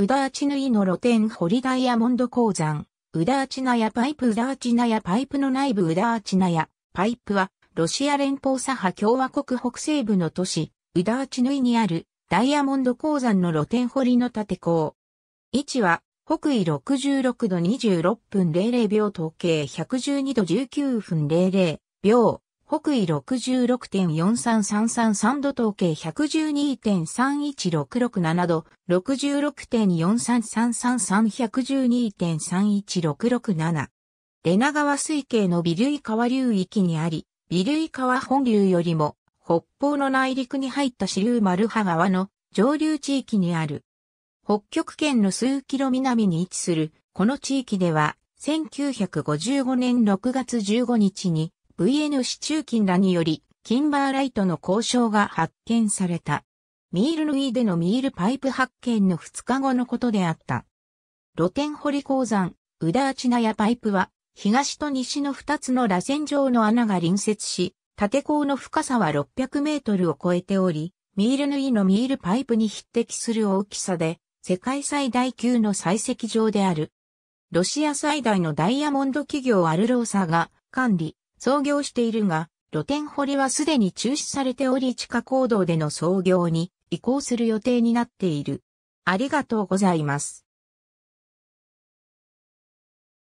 ウダーチヌイの露天掘りダイヤモンド鉱山、ウダーチナヤパイプウダーチナヤパイプの内部ウダーチナヤパイプは、ロシア連邦左派共和国北西部の都市、ウダーチヌイにあるダイヤモンド鉱山の露天掘りの建て港。位置は、北緯66度26分00秒統計112度19分00秒。北緯66.43333度統計112.31667度、6 6 4 3 3 3 3 1 1 2 3 1 6 6 7レナ川水系の微類川流域にあり、微類川本流よりも北方の内陸に入った支流丸葉川の上流地域にある。北極圏の数キロ南に位置する、この地域では、1955年6月15日に、VN 市中金らにより、キンバーライトの交渉が発見された。ミールヌイでのミールパイプ発見の2日後のことであった。露天堀鉱山、ウダーチナヤパイプは、東と西の2つの螺旋状の穴が隣接し、縦坑の深さは600メートルを超えており、ミールヌイのミールパイプに匹敵する大きさで、世界最大級の採石場である。ロシア最大のダイヤモンド企業アルローサが管理、操業しているが、露天掘りはすでに中止されており地下行動での操業に移行する予定になっている。ありがとうございます。